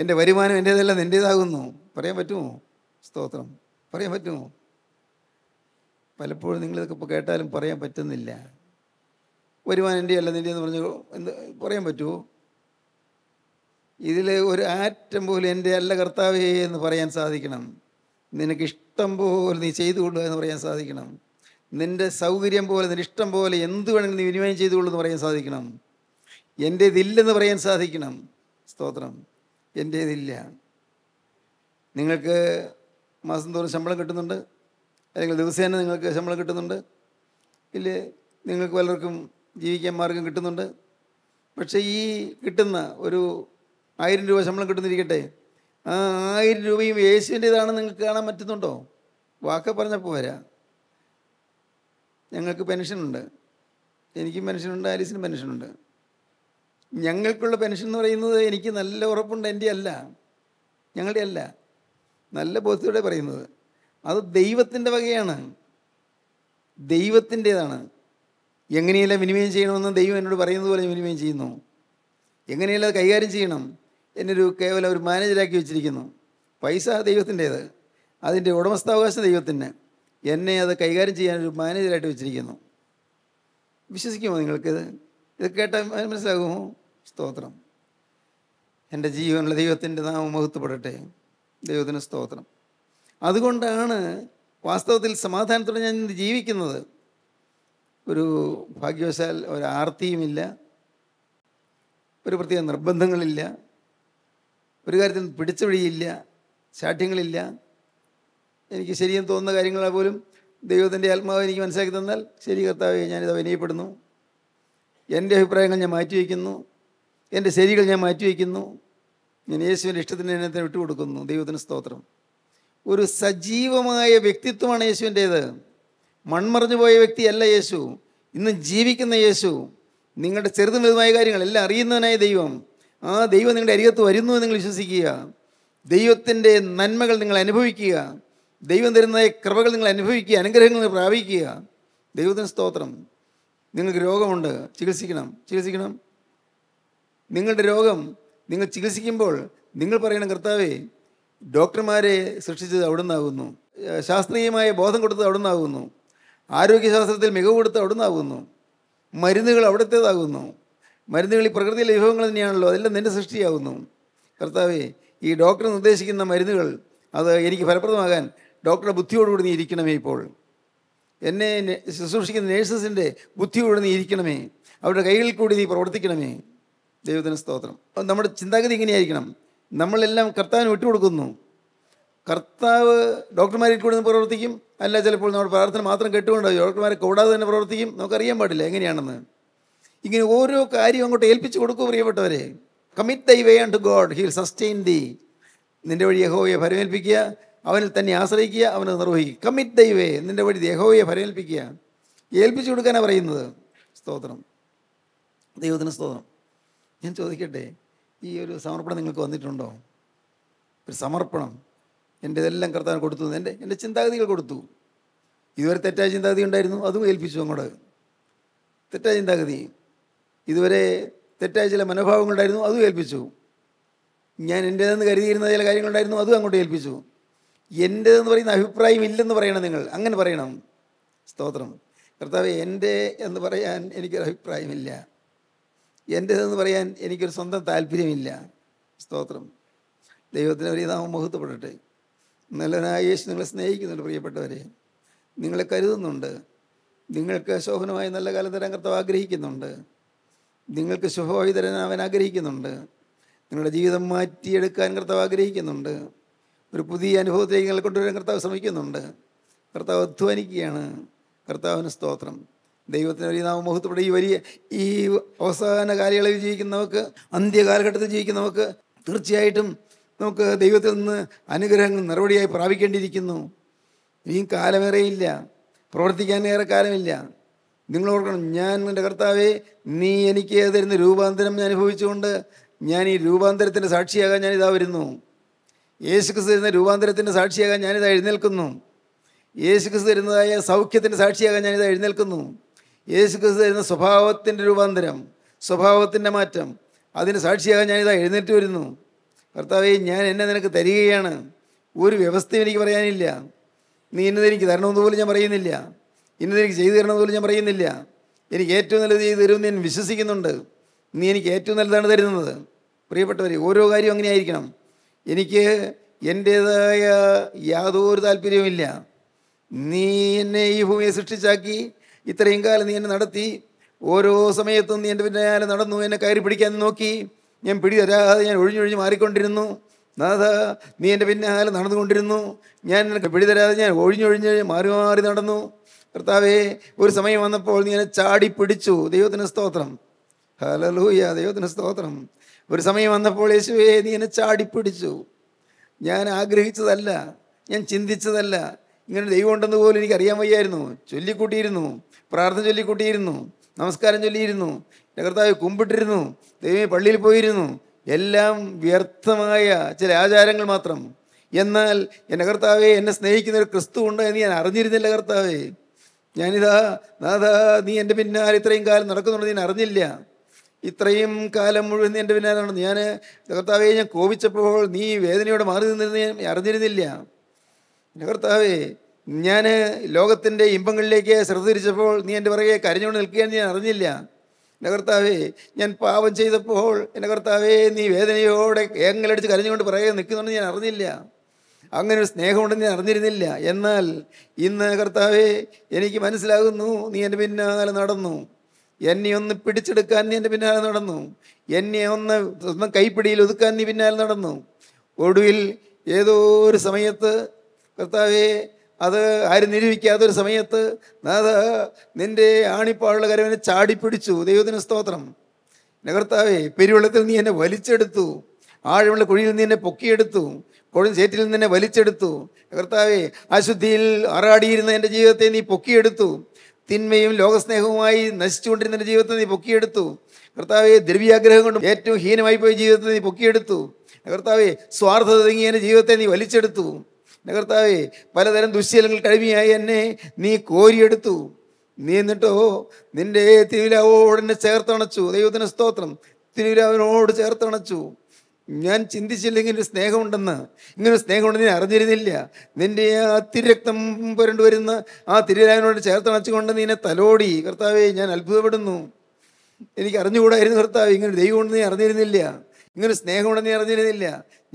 എൻ്റെ വരുമാനം എൻ്റേതല്ല നിൻ്റേതാകുന്നു പറയാൻ പറ്റുമോ സ്തോത്രം പറയാൻ പറ്റുമോ പലപ്പോഴും നിങ്ങളിതൊക്കെ ഇപ്പോൾ കേട്ടാലും പറയാൻ പറ്റുന്നില്ല വരുമാനം എൻ്റെ അല്ല നിൻ്റെ എന്ന് പറഞ്ഞു എന്ത് പറയാൻ പറ്റുമോ ഇതിൽ ഒരു ആറ്റം പോലും എൻ്റെ അല്ല കർത്താവേ എന്ന് പറയാൻ സാധിക്കണം നിനക്കിഷ്ടം പോലെ നീ ചെയ്തു കൊള്ളുക എന്ന് പറയാൻ സാധിക്കണം നിൻ്റെ സൗകര്യം പോലെ നിൻ്റെ ഇഷ്ടം പോലെ എന്ത് വേണമെങ്കിലും നീ വിനിമയം ചെയ്തു കൊള്ളുമെന്ന് പറയാൻ സാധിക്കണം എൻ്റെ ഇതില്ലെന്ന് പറയാൻ സാധിക്കണം സ്തോത്രം എൻ്റെ ഇതില്ല നിങ്ങൾക്ക് മാസം തോറും ശമ്പളം കിട്ടുന്നുണ്ട് അല്ലെങ്കിൽ ദിവസേന നിങ്ങൾക്ക് ശമ്പളം കിട്ടുന്നുണ്ട് ഇല്ലേ നിങ്ങൾക്ക് പലർക്കും ജീവിക്കാൻ മാർഗം കിട്ടുന്നുണ്ട് പക്ഷേ ഈ കിട്ടുന്ന ഒരു ആയിരം രൂപ ശമ്പളം കിട്ടുന്നിരിക്കട്ടെ ആ ആയിരം രൂപയും യേശുവിൻ്റെതാണ് നിങ്ങൾക്ക് കാണാൻ പറ്റുന്നുണ്ടോ വാക്ക പറഞ്ഞപ്പോൾ വരാം ഞങ്ങൾക്ക് പെൻഷനുണ്ട് എനിക്കും പെൻഷനുണ്ട് ആലീസിനും പെൻഷനുണ്ട് ഞങ്ങൾക്കുള്ള പെൻഷൻ എന്ന് പറയുന്നത് എനിക്ക് നല്ല ഉറപ്പുണ്ട് എൻ്റെ അല്ല ഞങ്ങളുടെ അല്ല നല്ല ബോധ്യത്തോടെ പറയുന്നത് അത് ദൈവത്തിൻ്റെ വകയാണ് ദൈവത്തിൻ്റേതാണ് എങ്ങനെയല്ല വിനിമയം ചെയ്യണമെന്ന് ദൈവം എന്നോട് പറയുന്നത് പോലെ വിനിമയം ചെയ്യുന്നു എങ്ങനെയല്ല കൈകാര്യം ചെയ്യണം എന്നൊരു കേവലം ഒരു മാനേജരാക്കി വെച്ചിരിക്കുന്നു പൈസ ദൈവത്തിൻ്റേത് അതിൻ്റെ ഉടമസ്ഥാവകാശം ദൈവത്തിന് എന്നെ അത് കൈകാര്യം ചെയ്യാൻ ഒരു മാനേജരായിട്ട് വെച്ചിരിക്കുന്നു വിശ്വസിക്കുമോ നിങ്ങൾക്കിത് ഇത് കേട്ടാൽ മനസ്സിലാകുമോ സ്തോത്രം എൻ്റെ ജീവനുള്ള ദൈവത്തിൻ്റെ നാമം മഹത്വപ്പെടട്ടെ ദൈവത്തിന് സ്തോത്രം അതുകൊണ്ടാണ് വാസ്തവത്തിൽ സമാധാനത്തോടെ ഞാൻ ജീവിക്കുന്നത് ഒരു ഭാഗ്യവശാൽ ഒരു ആർത്തിയുമില്ല ഒരു പ്രത്യേക നിർബന്ധങ്ങളില്ല ഒരു കാര്യത്തിൽ പിടിച്ച വഴിയില്ല ശാഠ്യങ്ങളില്ല എനിക്ക് ശരിയെന്ന് തോന്നുന്ന കാര്യങ്ങളെ പോലും ദൈവത്തിൻ്റെ ആത്മാവ് എനിക്ക് മനസ്സിലാക്കി തന്നാൽ ശരി കർത്താവേ ഞാനിത് അഭിനയപ്പെടുന്നു എൻ്റെ അഭിപ്രായങ്ങൾ ഞാൻ മാറ്റിവെക്കുന്നു എൻ്റെ ശരികൾ ഞാൻ മാറ്റിവെക്കുന്നു ഞാൻ യേശുവിൻ്റെ ഇഷ്ടത്തിന് എന്നെ വിട്ടുകൊടുക്കുന്നു ദൈവത്തിന് സ്തോത്രം ഒരു സജീവമായ വ്യക്തിത്വമാണ് യേശുവിൻ്റേത് മൺമറിഞ്ഞു പോയ വ്യക്തിയല്ല യേശു ഇന്ന് ജീവിക്കുന്ന യേശു നിങ്ങളുടെ ചെറുതും വലുതുമായ കാര്യങ്ങളെല്ലാം അറിയുന്നതിനായ ദൈവം ആ ദൈവം നിങ്ങളുടെ അരികത്ത് വരുന്നു നിങ്ങൾ വിശ്വസിക്കുക ദൈവത്തിൻ്റെ നന്മകൾ നിങ്ങൾ അനുഭവിക്കുക ദൈവം തരുന്ന കൃപകൾ നിങ്ങൾ അനുഭവിക്കുക അനുഗ്രഹങ്ങൾ നിങ്ങൾ പ്രാപിക്കുക ദൈവത്തിന് സ്തോത്രം നിങ്ങൾക്ക് രോഗമുണ്ട് ചികിത്സിക്കണം ചികിത്സിക്കണം നിങ്ങളുടെ രോഗം നിങ്ങൾ ചികിത്സിക്കുമ്പോൾ നിങ്ങൾ പറയണം കർത്താവേ ഡോക്ടർമാരെ സൃഷ്ടിച്ചത് അവിടുന്നാകുന്നു ശാസ്ത്രീയമായ ബോധം കൊടുത്തത് അവിടുന്നാകുന്നു ആരോഗ്യശാസ്ത്രത്തിൽ മികവ് കൊടുത്തത് അവിടുന്നാകുന്നു മരുന്നുകൾ അവിടുത്തേതാകുന്നു മരുന്നുകൾ ഈ പ്രകൃതിയിലെ വിഭവങ്ങൾ തന്നെയാണല്ലോ അതെല്ലാം നിൻ്റെ സൃഷ്ടിയാകുന്നു കർത്താവേ ഈ ഡോക്ടർ നിർദ്ദേശിക്കുന്ന മരുന്നുകൾ അത് എനിക്ക് ഫലപ്രദമാകാൻ ഡോക്ടറുടെ ബുദ്ധിയോടുകൂടി നീ ഇരിക്കണമേ ഇപ്പോൾ എന്നെ ശുശ്രൂഷിക്കുന്ന നേഴ്സസിൻ്റെ ബുദ്ധിയോട് നീ ഇരിക്കണമേ അവരുടെ കൈകളിൽ കൂടി നീ പ്രവർത്തിക്കണമേ ദൈവത്തിന് സ്തോത്രം നമ്മുടെ ചിന്താഗതി ഇങ്ങനെയായിരിക്കണം നമ്മളെല്ലാം കർത്താവിന് വിട്ടുകൊടുക്കുന്നു കർത്താവ് ഡോക്ടർമാരിൽ കൂടി നിന്ന് പ്രവർത്തിക്കും അല്ല ചിലപ്പോൾ നമ്മുടെ പ്രാർത്ഥന മാത്രം കേട്ടുകൊണ്ട് ഡോക്ടർമാരെ കൂടാതെ തന്നെ പ്രവർത്തിക്കും നമുക്കറിയാൻ പാടില്ല എങ്ങനെയാണെന്ന് ഇങ്ങനെ ഓരോ കാര്യം അങ്ങോട്ട് ഏൽപ്പിച്ചു കൊടുക്കുക പ്രിയപ്പെട്ടവരെ commit thy way and God will sustain thee നിൻ്റെ വഴി യഹോവയെ ഫലമേൽപ്പിക്കുക അവനിൽ തന്നെ ആശ്രയിക്കുക അവനെ നിർവഹിക്കുക കമ്മിറ്റ് ദൈ വേ നിൻ്റെ വഴി യഹോവയെ ഫലമേൽപ്പിക്കുക ഏൽപ്പിച്ചു കൊടുക്കാനാണ് പറയുന്നത് സ്തോത്രം ദൈവത്തിന് സ്തോത്രം ഞാൻ ചോദിക്കട്ടെ ഈ ഒരു സമർപ്പണം നിങ്ങൾക്ക് വന്നിട്ടുണ്ടോ ഒരു സമർപ്പണം എൻ്റെ ഇതെല്ലാം കർത്താൻ കൊടുത്തു എൻ്റെ എൻ്റെ ചിന്താഗതികൾ കൊടുത്തു ഇതുവരെ തെറ്റായ ചിന്താഗതി ഉണ്ടായിരുന്നു അതും ഏൽപ്പിച്ചു അങ്ങോട്ട് തെറ്റായ ചിന്താഗതി ഇതുവരെ തെറ്റായ ചില മനോഭാവങ്ങളുണ്ടായിരുന്നു അതും ഏൽപ്പിച്ചു ഞാൻ എൻ്റേതെന്ന് കരുതിയിരുന്ന ചില കാര്യങ്ങളുണ്ടായിരുന്നു അതും അങ്ങോട്ട് ഏൽപ്പിച്ചു എൻ്റേതെന്ന് പറയുന്ന അഭിപ്രായം ഇല്ലെന്ന് പറയണം നിങ്ങൾ അങ്ങനെ പറയണം സ്തോത്രം കർത്താവ് എൻ്റെ എന്ന് പറയാൻ എനിക്കൊരു അഭിപ്രായമില്ല എൻ്റേതെന്ന് പറയാൻ എനിക്കൊരു സ്വന്തം താല്പര്യമില്ല സ്തോത്രം ദൈവത്തിന് ഒരു നാമം മഹത്വപ്പെടട്ടെ നല്ലവനായ യേശു നിങ്ങളെ സ്നേഹിക്കുന്നുണ്ട് പ്രിയപ്പെട്ടവരെ നിങ്ങളെ കരുതുന്നുണ്ട് നിങ്ങൾക്ക് ശോഭനമായി നല്ല കാലം തരാൻ കർത്താവ് ആഗ്രഹിക്കുന്നുണ്ട് നിങ്ങൾക്ക് ശുഭമായി തരാൻ അവൻ ആഗ്രഹിക്കുന്നുണ്ട് നിങ്ങളുടെ ജീവിതം മാറ്റിയെടുക്കാൻ കർത്താവ് ആഗ്രഹിക്കുന്നുണ്ട് ഒരു പുതിയ അനുഭവത്തിലേക്ക് നിങ്ങളെ കൊണ്ടുവരാൻ കർത്താവ് ശ്രമിക്കുന്നുണ്ട് കർത്താവ് അധ്വാനിക്കുകയാണ് കർത്താവിന് സ്തോത്രം ദൈവത്തിന് വലിയ നാമ മുഹൂർത്തപ്പെടെ ഈ വലിയ ഈ അവസാന കാലയളവിൽ ജീവിക്കുന്നവർക്ക് അന്ത്യകാലഘട്ടത്തിൽ ജീവിക്കുന്നവർക്ക് തീർച്ചയായിട്ടും നമുക്ക് ദൈവത്തിൽ നിന്ന് അനുഗ്രഹങ്ങൾ നടപടിയായി പ്രാപിക്കേണ്ടിയിരിക്കുന്നു ഇനിയും കാലമേറെയില്ല പ്രവർത്തിക്കാൻ ഏറെ കാലമില്ല നിങ്ങൾ ഓർക്കണം ഞാൻ എൻ്റെ കർത്താവേ നീ എനിക്ക് തരുന്ന രൂപാന്തരം ഞാൻ അനുഭവിച്ചുകൊണ്ട് ഞാൻ ഈ രൂപാന്തരത്തിൻ്റെ സാക്ഷിയാകാൻ ഞാനിതാ വരുന്നു യേശുക്രിസ്തു തരുന്ന രൂപാന്തരത്തിൻ്റെ സാക്ഷിയാകാൻ ഞാനിതാ എഴുന്നേൽക്കുന്നു യേശുക്രിസ്തു തരുന്നതായ സൗഖ്യത്തിൻ്റെ സാക്ഷിയാകാൻ ഞാനിതാ എഴുന്നേൽക്കുന്നു യേശുക്രിസ്തു തരുന്ന സ്വഭാവത്തിൻ്റെ രൂപാന്തരം സ്വഭാവത്തിൻ്റെ മാറ്റം അതിന് സാക്ഷിയാകാൻ ഞാനിതാ എഴുന്നേറ്റ് വരുന്നു കർത്താവേ ഞാൻ എന്നെ നിനക്ക് തരികയാണ് ഒരു വ്യവസ്ഥയും എനിക്ക് പറയാനില്ല നീ എന്നത് എനിക്ക് തരണമെന്ന് പോലും ഞാൻ പറയുന്നില്ല ഇന്നത് എനിക്ക് ചെയ്തു തരണമെന്ന് പോലും ഞാൻ പറയുന്നില്ല എനിക്ക് ഏറ്റവും നല്ലത് ചെയ്തു തരുമെന്ന് ഞാൻ വിശ്വസിക്കുന്നുണ്ട് നീ എനിക്ക് ഏറ്റവും നല്ലതാണ് തരുന്നത് പ്രിയപ്പെട്ടവർ ഓരോ കാര്യവും അങ്ങനെ ആയിരിക്കണം എനിക്ക് എൻ്റേതായ യാതൊരു താല്പര്യവുമില്ല നീ എന്നെ ഈ ഭൂമിയെ സൃഷ്ടിച്ചാക്കി ഇത്രയും കാലം നീ എന്നെ നടത്തി ഓരോ സമയത്തും നീ എൻ്റെ പിന്നാലെ നടന്നു എന്നെ കയറി പിടിക്കാൻ നോക്കി ഞാൻ പിടി തരാതെ ഞാൻ ഒഴിഞ്ഞൊഴിഞ്ഞ് മാറിക്കൊണ്ടിരുന്നു നാഥ നീ എൻ്റെ പിന്നാലെ നടന്നുകൊണ്ടിരുന്നു ഞാൻ പിടി തരാതെ ഞാൻ ഒഴിഞ്ഞൊഴിഞ്ഞ് മാറി മാറി നടന്നു കർത്താവേ ഒരു സമയം വന്നപ്പോൾ നീ എന്നെ ചാടി പിടിച്ചു ദൈവത്തിന് സ്തോത്രം ഹലലൂയ ദൈവത്തിന് സ്തോത്രം ഒരു സമയം വന്നപ്പോൾ യേശുവേ നീ എന്നെ ചാടി പിടിച്ചു ഞാൻ ആഗ്രഹിച്ചതല്ല ഞാൻ ചിന്തിച്ചതല്ല ഇങ്ങനെ ദൈവം ഉണ്ടെന്ന് പോലും അറിയാൻ വയ്യായിരുന്നു ചൊല്ലിക്കൂട്ടിയിരുന്നു പ്രാർത്ഥന ചൊല്ലിക്കൂട്ടിയിരുന്നു നമസ്കാരം ചൊല്ലിയിരുന്നു കർത്താവ് കുമ്പിട്ടിരുന്നു ദൈവം പള്ളിയിൽ പോയിരുന്നു എല്ലാം വ്യർത്ഥമായ ചില ആചാരങ്ങൾ മാത്രം എന്നാൽ എൻ്റെ കർത്താവെ എന്നെ സ്നേഹിക്കുന്ന ഒരു ക്രിസ്തു ഉണ്ട് എന്ന് ഞാൻ അറിഞ്ഞിരുന്നില്ല കർത്താവേ ഞാനിതാ നാഥാ നീ എൻ്റെ പിന്നാലെ ഇത്രയും കാലം നടക്കുന്നുണ്ട് നീ അറിഞ്ഞില്ല ഇത്രയും കാലം മുഴുവൻ നീ എൻ്റെ നടന്നു ഞാൻ കർത്താവെ ഞാൻ കോപിച്ചപ്പോൾ നീ വേദനയോടെ മാറി നിന്നിരുന്ന ഞാൻ അറിഞ്ഞിരുന്നില്ല കർത്താവേ ഞാൻ ലോകത്തിൻ്റെ ഇമ്പങ്ങളിലേക്ക് ശ്രദ്ധ തിരിച്ചപ്പോൾ നീ എൻ്റെ പിറകെ കരഞ്ഞുകൊണ്ട് നിൽക്കുകയെന്ന് ഞാൻ അറിഞ്ഞില്ല എൻ്റെ കർത്താവേ ഞാൻ പാപം ചെയ്തപ്പോൾ എൻ്റെ കർത്താവേ നീ വേദനയോടെ ഏങ്ങലടിച്ച് കരഞ്ഞുകൊണ്ട് പിറകെ നിൽക്കുന്നുണ്ടെന്ന് ഞാൻ അറിഞ്ഞില്ല അങ്ങനെ ഒരു സ്നേഹമുണ്ടെന്ന് ഞാൻ അറിഞ്ഞിരുന്നില്ല എന്നാൽ ഇന്ന് കർത്താവേ എനിക്ക് മനസ്സിലാകുന്നു നീ എൻ്റെ പിന്നാലെ നടന്നു എന്നെ ഒന്ന് പിടിച്ചെടുക്കാൻ നീ എൻ്റെ പിന്നാലെ നടന്നു എന്നെ ഒന്ന് സ്വന്തം കൈപ്പിടിയിൽ ഒതുക്കാൻ നീ പിന്നാലെ നടന്നു ഒടുവിൽ ഏതോ ഒരു സമയത്ത് കർത്താവെ അത് ആരും ഒരു സമയത്ത് നാഥ നിൻ്റെ ആണിപ്പാടുള്ള കരവിനെ ചാടിപ്പിടിച്ചു ദൈവത്തിന് സ്തോത്രം എൻ്റെ പെരുവെള്ളത്തിൽ നീ എന്നെ വലിച്ചെടുത്തു ആഴമുള്ള കുഴിയിൽ നീ എന്നെ പൊക്കിയെടുത്തു അപ്പോഴും ചേറ്റിൽ നിന്ന് എന്നെ വലിച്ചെടുത്തു കർത്താവെ അശുദ്ധിയിൽ ആറാടിയിരുന്ന എൻ്റെ ജീവിതത്തെ നീ പൊക്കിയെടുത്തു തിന്മയും ലോകസ്നേഹവുമായി നശിച്ചുകൊണ്ടിരുന്ന എൻ്റെ ജീവിതത്തെ നീ പൊക്കിയെടുത്തു കർത്താവെ ദ്രവ്യാഗ്രഹം കൊണ്ട് ഏറ്റവും ഹീനമായി പോയ ജീവിതത്തെ നീ പൊക്കിയെടുത്തു കർത്താവെ സ്വാർത്ഥത തുടങ്ങിയ എൻ്റെ ജീവിതത്തെ നീ വലിച്ചെടുത്തു കർത്താവെ പലതരം ദുശ്ശീലങ്ങൾ കഴിവിയായി എന്നെ നീ കോരിയെടുത്തു നീ എന്നിട്ടോ നിന്റെ തിരുവിലാവോടെന്നെ ചേർത്തണച്ചു ദൈവത്തിന് സ്തോത്രം തിരുവിലാവിനോട് ചേർത്തണച്ചു ഞാൻ ചിന്തിച്ചില്ലെങ്കിൽ ഒരു സ്നേഹമുണ്ടെന്ന് ഇങ്ങനൊരു സ്നേഹമുണ്ടെന്ന് ഞാൻ അറിഞ്ഞിരുന്നില്ല നിൻ്റെ ആ തിരക്തം പുരണ്ടു വരുന്ന ആ തിരുരാവിനോട് ചേർത്തണച്ചുകൊണ്ട് നീനെ തലോടി കർത്താവെ ഞാൻ അത്ഭുതപ്പെടുന്നു എനിക്ക് അറിഞ്ഞുകൂടായിരുന്നു കർത്താവ് ഇങ്ങനെ ദൈവം ഉണ്ടെന്ന് ഞാൻ അറിഞ്ഞിരുന്നില്ല ഇങ്ങനെ സ്നേഹമുണ്ടെന്ന് ഞാൻ അറിഞ്ഞിരുന്നില്ല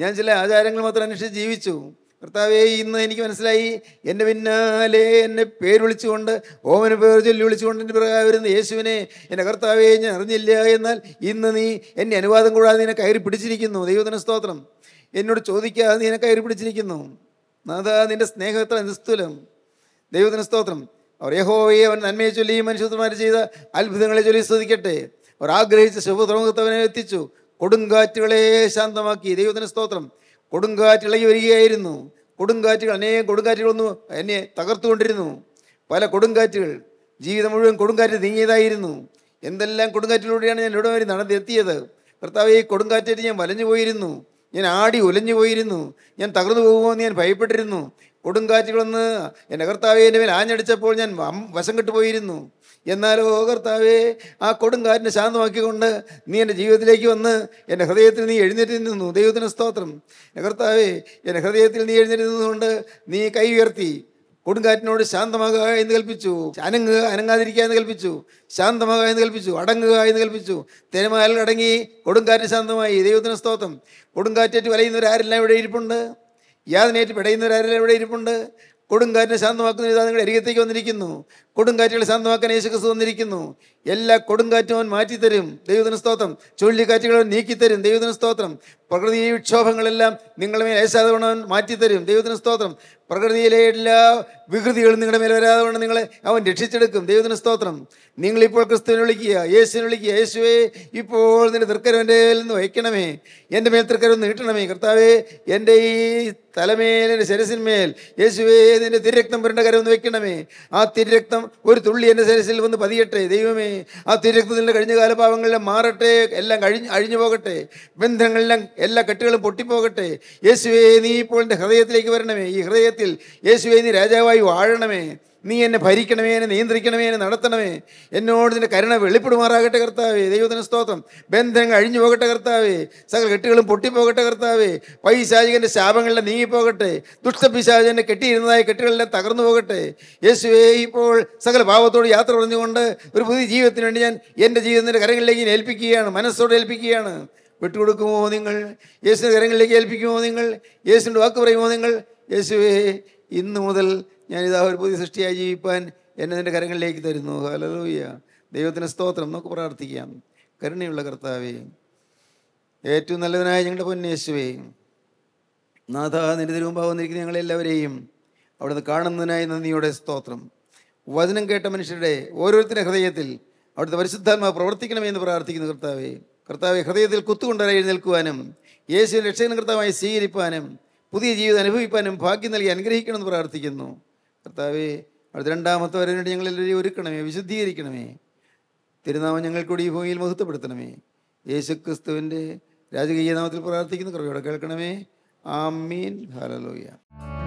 ഞാൻ ചില ആചാരങ്ങൾ മാത്രം അന്വേഷിച്ച് ജീവിച്ചു കർത്താവേ ഇന്ന് എനിക്ക് മനസ്സിലായി എൻ്റെ പിന്നാലെ എന്നെ പേര് വിളിച്ചുകൊണ്ട് ഓമന പേർ ചൊല്ലി വിളിച്ചുകൊണ്ട് എൻ്റെ പിറകെ വരുന്ന യേശുവിനെ എൻ്റെ കർത്താവേ ഞാൻ അറിഞ്ഞില്ല എന്നാൽ ഇന്ന് നീ എന്നെ അനുവാദം കൂടാതെ നിന്നെ കയറി പിടിച്ചിരിക്കുന്നു ദൈവത്തിന് സ്തോത്രം എന്നോട് ചോദിക്കാതെ നീ എന്നെ കയറി പിടിച്ചിരിക്കുന്നു നാഥാ നിൻ്റെ സ്നേഹം നിസ്തുലം ദൈവത്തിന് സ്തോത്രം അവർ യഹോവയെ അവൻ നന്മയെ ചൊല്ലി മനുഷ്യന്മാർ ചെയ്ത അത്ഭുതങ്ങളെ ചൊല്ലി സ്തുതിക്കട്ടെ അവർ ആഗ്രഹിച്ച ശുഭതുറമുഖത്തവനെ എത്തിച്ചു കൊടുങ്കാറ്റുകളെ ശാന്തമാക്കി ദൈവത്തിന് സ്തോത്രം കൊടുങ്കാറ്റിളകി വരികയായിരുന്നു കൊടുങ്കാറ്റുകൾ അനേകം ഒന്ന് എന്നെ തകർത്തുകൊണ്ടിരുന്നു പല കൊടുങ്കാറ്റുകൾ ജീവിതം മുഴുവൻ കൊടുങ്കാറ്റ് നീങ്ങിയതായിരുന്നു എന്തെല്ലാം കൊടുങ്കാറ്റിലൂടെയാണ് ഞാൻ ഇവിടെ വരെ നടന്നെത്തിയത് കർത്താവ് ഈ കൊടുങ്കാറ്റേറ്റ് ഞാൻ വലഞ്ഞു പോയിരുന്നു ഞാൻ ആടി ഉലഞ്ഞു പോയിരുന്നു ഞാൻ തകർന്നു പോകുമോ എന്ന് ഞാൻ ഭയപ്പെട്ടിരുന്നു കൊടുങ്കാറ്റുകളൊന്ന് എൻ്റെ കർത്താവ് എൻ്റെ മേൽ ആഞ്ഞടിച്ചപ്പോൾ ഞാൻ വശം കെട്ടുപോയിരുന്നു എന്നാലോ കർത്താവേ ആ കൊടുങ്കാറ്റിനെ ശാന്തമാക്കിക്കൊണ്ട് നീ എൻ്റെ ജീവിതത്തിലേക്ക് വന്ന് എൻ്റെ ഹൃദയത്തിൽ നീ എഴുന്നേറ്റ് നിന്നു ദൈവത്തിന് സ്തോത്രം കർത്താവേ എൻ്റെ ഹൃദയത്തിൽ നീ എഴുന്നേറ്റ് നിന്നുകൊണ്ട് നീ കൈ ഉയർത്തി കൊടുങ്കാറ്റിനോട് ശാന്തമാകുക എന്ന് കൽപ്പിച്ചു അനങ്ങുക അനങ്ങാതിരിക്കുക എന്ന് കൽപ്പിച്ചു ശാന്തമാകുക എന്ന് കൽപ്പിച്ചു അടങ്ങുക എന്ന് കൽപ്പിച്ചു തിരമാലകൾ അടങ്ങി കൊടുങ്കാറ്റ് ശാന്തമായി ദൈവത്തിന് സ്തോത്രം കൊടുങ്കാറ്റേറ്റ് വലയുന്നവരാരെല്ലാം ഇവിടെ ഇരിപ്പുണ്ട് യാതനേറ്റ് പിടയുന്നവരാരെല്ലാം ഇവിടെ ഇരിപ്പുണ്ട് കൊടുങ്കാറ്റിനെ ശാന്തമാക്കുന്ന ഇതാ നിങ്ങളുടെ അരികത്തേക്ക് വന്നിരിക്കുന്നു കൊടുങ്കാറ്റുകളെ ശാന്തമാക്കാൻ യേശുക്രിസ്തു വന്നിരിക്കുന്നു എല്ലാ കൊടുങ്കാറ്റും അവൻ മാറ്റിത്തരും ദൈവദിന സ്തോത്രം ചുഴലിക്കാറ്റുകൾ അവൻ നീക്കിത്തരും ദൈവദിന സ്തോത്രം പ്രകൃതി വിക്ഷോഭങ്ങളെല്ലാം നിങ്ങളുടെ മേൽ ഏശാതെ അവൻ മാറ്റിത്തരും ദൈവദിന സ്തോത്രം പ്രകൃതിയിലെ എല്ലാ വികൃതികളും നിങ്ങളുടെ മേൽ വരാതെ വേണം നിങ്ങളെ അവൻ രക്ഷിച്ചെടുക്കും ദൈവദിന സ്തോത്രം നിങ്ങളിപ്പോൾ ക്രിസ്തുവിനെ വിളിക്കുക യേശുവിനെ വിളിക്കുക യേശുവേ ഇപ്പോൾ നിന്റെ തൃക്കരവൻ്റെ നിന്ന് വയ്ക്കണമേ എൻ്റെ മേൽ തൃക്കരവ് നീട്ടണമേ കർത്താവേ എൻ്റെ ഈ തലമേൽ ശരസിന്മേൽ യേശുവേ നിന്റെ തിരരക്തം പുരണ്ട കരവെന്ന് വെക്കണമേ ആ തിരരക്തം ഒരു തുള്ളി എൻ്റെ ശരസിൽ വന്ന് പതിയട്ടെ ദൈവമേ ആ തിരക്തത്തിൻ്റെ കഴിഞ്ഞ കാല പാവങ്ങളെല്ലാം മാറട്ടെ എല്ലാം കഴിഞ്ഞ് അഴിഞ്ഞു പോകട്ടെ ബന്ധങ്ങളെല്ലാം എല്ലാ കെട്ടുകളും പൊട്ടിപ്പോകട്ടെ യേശുവേ നീ ഇപ്പോൾ എൻ്റെ ഹൃദയത്തിലേക്ക് വരണമേ ഈ ഹൃദയത്തിൽ യേശുവേ നീ രാജാവായി വാഴണമേ നീ എന്നെ ഭരിക്കണമേ എന്നെ നിയന്ത്രിക്കണമേ എന്നെ നടത്തണമേ എന്നോട് നിന്റെ കരുണ വെളിപ്പെടുമാറാകട്ടെ കർത്താവേ ദൈവത്തിന് സ്തോത്രം ബന്ധങ്ങൾ അഴിഞ്ഞു പോകട്ടെ കർത്താവേ സകല കെട്ടുകളും പൊട്ടിപ്പോകട്ടെ കർത്താവേ പൈശാചികൻ്റെ ശാപങ്ങളിലെ നീങ്ങിപ്പോകട്ടെ ദുഷ്ടപിശാചിൻ്റെ കെട്ടിയിരുന്നതായ കെട്ടുകളിലെ തകർന്നു പോകട്ടെ യേശുവേ ഇപ്പോൾ സകല ഭാവത്തോട് യാത്ര പറഞ്ഞുകൊണ്ട് ഒരു പുതിയ ജീവിതത്തിന് വേണ്ടി ഞാൻ എൻ്റെ ജീവിതത്തിൻ്റെ കരങ്ങളിലേക്ക് ഞാൻ ഏൽപ്പിക്കുകയാണ് മനസ്സോട് ഏൽപ്പിക്കുകയാണ് വിട്ടുകൊടുക്കുമോ നിങ്ങൾ യേശുവിൻ്റെ കരങ്ങളിലേക്ക് ഏൽപ്പിക്കുമോ നിങ്ങൾ യേശുവിൻ്റെ വാക്ക് പറയുമോ നിങ്ങൾ യേശുവേ ഇന്നു മുതൽ ഞാനിതാ ഒരു പുതിയ സൃഷ്ടിയായി ജീവിപ്പാൻ എന്നെ നിൻ്റെ കരങ്ങളിലേക്ക് തരുന്നു ഹലലൂയ്യ ദൈവത്തിൻ്റെ സ്തോത്രം നമുക്ക് പ്രാർത്ഥിക്കാം കരുണയുള്ള കർത്താവേ ഏറ്റവും നല്ലവനായ ഞങ്ങളുടെ പൊന്നേശുവേ നാഥ നിന്റെ തിരുമുമ്പാവ് വന്നിരിക്കുന്ന ഞങ്ങളെല്ലാവരെയും അവിടുന്ന് കാണുന്നതിനായി നന്ദിയുടെ സ്തോത്രം വചനം കേട്ട മനുഷ്യരുടെ ഓരോരുത്തരുടെ ഹൃദയത്തിൽ അവിടുത്തെ പരിശുദ്ധാത്മ പ്രവർത്തിക്കണമെന്ന് പ്രാർത്ഥിക്കുന്നു കർത്താവെ കർത്താവെ ഹൃദയത്തിൽ കുത്തുകൊണ്ടുവരാൻ എഴുന്നേൽക്കുവാനും യേശുവിൻ രക്ഷകൻ കർത്താവായി സ്വീകരിക്കാനും പുതിയ ജീവിതം അനുഭവിപ്പാനും ഭാഗ്യം നൽകി അനുഗ്രഹിക്കണമെന്ന് പ്രാർത്ഥിക്കുന്നു കർത്താവ് അടുത്ത രണ്ടാമത്തെ വരവിനായിട്ട് ഞങ്ങൾ എല്ലാവരെയും ഒരുക്കണമേ വിശുദ്ധീകരിക്കണമേ തിരുനാമം ഞങ്ങൾക്കൂടി ഈ ഭൂമിയിൽ മഹത്വപ്പെടുത്തണമേ യേശു ക്രിസ്തുവിൻ്റെ രാജകീയ നാമത്തിൽ പ്രാർത്ഥിക്കുന്ന കൃപയോടെ കേൾക്കണമേ ആമീൻ ഹലലോയ്യ